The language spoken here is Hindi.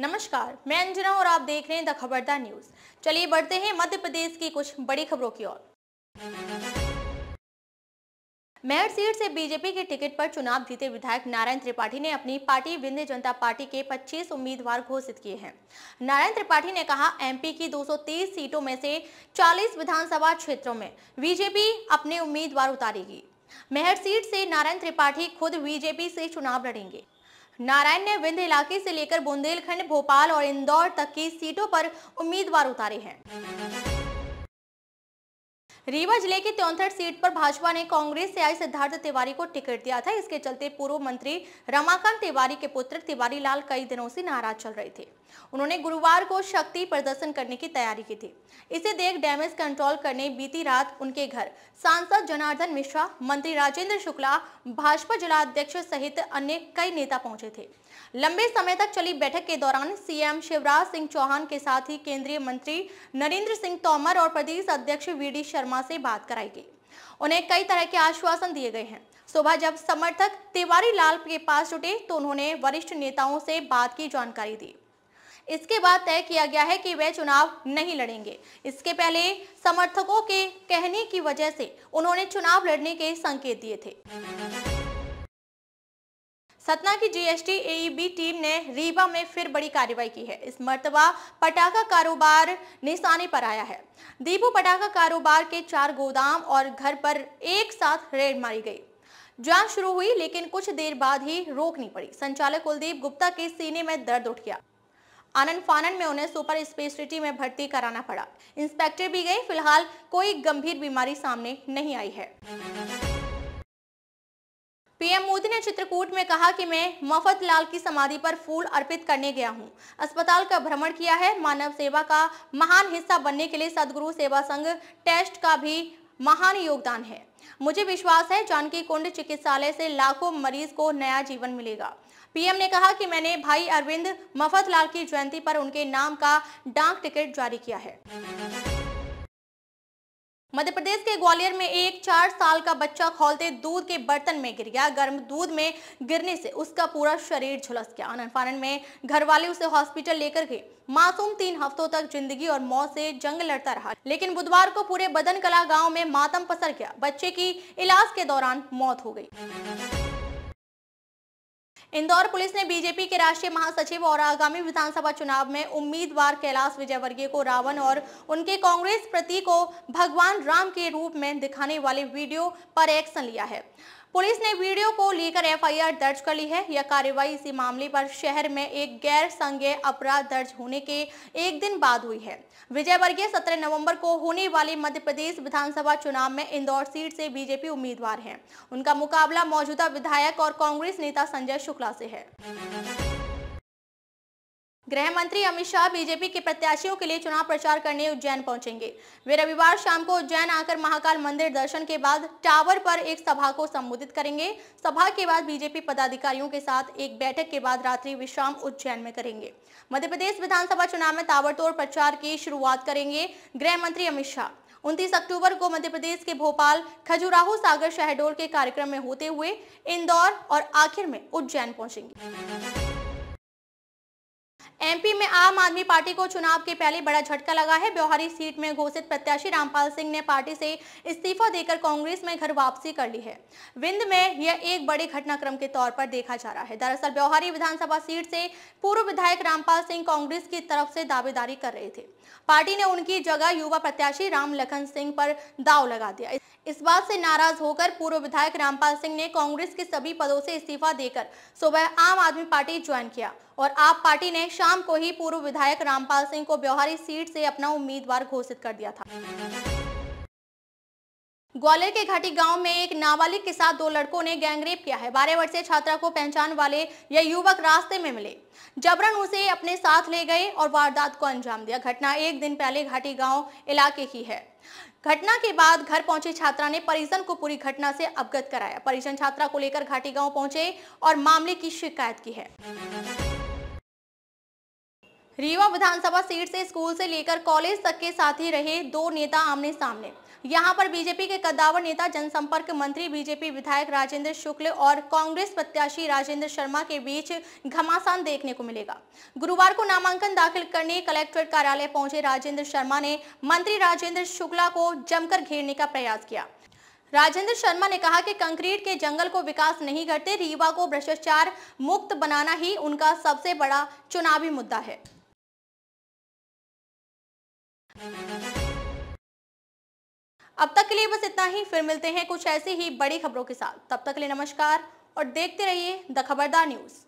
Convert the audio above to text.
नमस्कार मैं अंजना और आप देख रहे हैं द खबरदार न्यूज चलिए बढ़ते हैं मध्य प्रदेश की कुछ बड़ी खबरों की ओर मेयर सीट से बीजेपी के टिकट पर चुनाव जीते विधायक नारायण त्रिपाठी ने अपनी पार्टी विंध्य जनता पार्टी के 25 उम्मीदवार घोषित किए हैं नारायण त्रिपाठी ने कहा एमपी की 230 सीटों में से 40 विधानसभा क्षेत्रों में बीजेपी अपने उम्मीदवार उतारेगी मेहर सीट से नारायण त्रिपाठी खुद बीजेपी से चुनाव लड़ेंगे नारायण ने विंध्य इलाके से लेकर बुंदेलखंड भोपाल और इंदौर तक की सीटों पर उम्मीदवार उतारे हैं रीवा जिले की त्योंथर सीट पर भाजपा ने कांग्रेस से आए सिद्धार्थ तिवारी को टिकट दिया था इसके चलते पूर्व मंत्री रमाकांत तिवारी के पुत्र तिवारी लाल कई दिनों से नाराज चल रहे थे उन्होंने गुरुवार को शक्ति प्रदर्शन करने की तैयारी की थी इसे देख डैमेज कंट्रोल करने बीती रात उनके घर सांसद जनार्दन मिश्रा मंत्री राजेंद्र शुक्ला भाजपा जिला अध्यक्ष सहित अन्य कई नेता पहुंचे थे लंबे समय तक चली बैठक के दौरान सीएम शिवराज सिंह चौहान के साथ ही केंद्रीय मंत्री नरेंद्र सिंह तोमर और प्रदेश अध्यक्ष वीडी शर्मा से बात कराई गई उन्हें कई तरह के आश्वासन दिए गए हैं सुबह जब समर्थक तिवारी लाल के पास जुटे तो उन्होंने वरिष्ठ नेताओं से बात की जानकारी दी इसके बाद तय किया गया है कि वे चुनाव नहीं लड़ेंगे इसके पहले समर्थकों के कहने की वजह से उन्होंने चुनाव लड़ने के संकेत दिए थे सतना की जीएसटी एईबी टीम ने रीवा में फिर बड़ी कार्रवाई की है इस मरतबा पटाखा कारोबार निशाने पर आया है दीपू पटाखा कारोबार के चार गोदाम और घर पर एक साथ रेड मारी गई जांच शुरू हुई लेकिन कुछ देर बाद ही रोकनी पड़ी संचालक कुलदीप गुप्ता के सीने में दर्द उठ गया आनंद फानन में उन्हें सुपर स्पेशलिटी में भर्ती कराना पड़ा इंस्पेक्टर भी गए फिलहाल कोई गंभीर बीमारी सामने नहीं आई है पीएम मोदी ने चित्रकूट में कहा कि मैं मफत लाल की समाधि पर फूल अर्पित करने गया हूं। अस्पताल का भ्रमण किया है मानव सेवा का महान हिस्सा बनने के लिए सदगुरु सेवा संघ टेस्ट का भी महान योगदान है मुझे विश्वास है जानकी कुंड चिकित्सालय से लाखों मरीज को नया जीवन मिलेगा पीएम ने कहा कि मैंने भाई अरविंद मफत लाल की जयंती पर उनके नाम का डाक टिकट जारी किया है मध्य प्रदेश के ग्वालियर में एक चार साल का बच्चा खोलते दूध के बर्तन में गिर गया गर्म दूध में गिरने से उसका पूरा शरीर झुलस गया आनंद फानन में घर वाले उसे हॉस्पिटल लेकर गए मासूम तीन हफ्तों तक जिंदगी और मौत से जंग लड़ता रहा लेकिन बुधवार को पूरे बदन कला गाँव में मातम पसर गया बच्चे की इलाज के दौरान मौत हो गई इंदौर पुलिस ने बीजेपी के राष्ट्रीय महासचिव और आगामी विधानसभा चुनाव में उम्मीदवार कैलाश विजयवर्गीय को रावण और उनके कांग्रेस प्रति को भगवान राम के रूप में दिखाने वाले वीडियो पर एक्शन लिया है पुलिस ने वीडियो को लेकर एफआईआर दर्ज कर ली है यह कार्रवाई इसी मामले पर शहर में एक गैर संज्ञ अपराध दर्ज होने के एक दिन बाद हुई है विजय वर्गीय सत्रह नवम्बर को होने वाले मध्य प्रदेश विधानसभा चुनाव में इंदौर सीट से बीजेपी उम्मीदवार है उनका मुकाबला मौजूदा विधायक और कांग्रेस नेता संजय शुक्ला से है गृह मंत्री अमित शाह बीजेपी के प्रत्याशियों के लिए चुनाव प्रचार करने उज्जैन पहुंचेंगे वे रविवार शाम को उज्जैन आकर महाकाल मंदिर दर्शन के बाद टावर पर एक सभा को संबोधित करेंगे सभा के बाद बीजेपी पदाधिकारियों के साथ एक बैठक के बाद रात्रि विश्राम उज्जैन में करेंगे मध्य प्रदेश विधानसभा चुनाव में ताबड़तोड़ प्रचार की शुरुआत करेंगे गृह मंत्री अमित शाह उनतीस अक्टूबर को मध्य प्रदेश के भोपाल खजुराहो सागर शहडोल के कार्यक्रम में होते हुए इंदौर और आखिर में उज्जैन पहुंचेंगे एमपी में आम आदमी पार्टी को चुनाव के पहले बड़ा झटका लगा है ब्योहारी सीट में घोषित प्रत्याशी रामपाल सिंह ने पार्टी से इस्तीफा देकर कांग्रेस में घर वापसी कर ली है विंद में यह एक बड़े घटनाक्रम के तौर पर देखा जा रहा है दरअसल ब्योहारी विधानसभा सीट से पूर्व विधायक रामपाल सिंह कांग्रेस की तरफ से दावेदारी कर रहे थे पार्टी ने उनकी जगह युवा प्रत्याशी राम लखन सिंह पर दाव लगा दिया इस बात से नाराज होकर पूर्व विधायक रामपाल सिंह ने कांग्रेस के सभी पदों से इस्तीफा देकर सुबह आम आदमी पार्टी ज्वाइन किया और आप पार्टी ने शाम को ही पूर्व विधायक रामपाल सिंह को ब्योहारी सीट से अपना उम्मीदवार घोषित कर दिया था ग्वालियर के घाटी गांव में एक नाबालिग के साथ दो लड़कों ने गैंगरेप किया है बारह वर्षीय छात्रा को पहचान वाले यह युवक रास्ते में मिले जबरन उसे अपने साथ ले गए और वारदात को अंजाम दिया घटना एक दिन पहले घाटी गांव इलाके की है घटना के बाद घर पहुंची छात्रा ने परिजन को पूरी घटना से अवगत कराया परिजन छात्रा को लेकर घाटी गाँव पहुंचे और मामले की शिकायत की है रीवा विधानसभा सीट से स्कूल से लेकर कॉलेज तक के साथी रहे दो नेता आमने सामने यहां पर बीजेपी के कद्दावर नेता जनसंपर्क मंत्री बीजेपी विधायक राजेंद्र शुक्ल और कांग्रेस प्रत्याशी राजेंद्र शर्मा के बीच घमासान देखने को मिलेगा गुरुवार को नामांकन दाखिल करने कलेक्ट्रेट कार्यालय पहुंचे राजेंद्र शर्मा ने मंत्री राजेंद्र शुक्ला को जमकर घेरने का प्रयास किया राजेंद्र शर्मा ने कहा कि कंक्रीट के जंगल को विकास नहीं करते रीवा को भ्रष्टाचार मुक्त बनाना ही उनका सबसे बड़ा चुनावी मुद्दा है अब तक के लिए बस इतना ही फिर मिलते हैं कुछ ऐसी ही बड़ी खबरों के साथ तब तक के लिए नमस्कार और देखते रहिए द खबरदार न्यूज़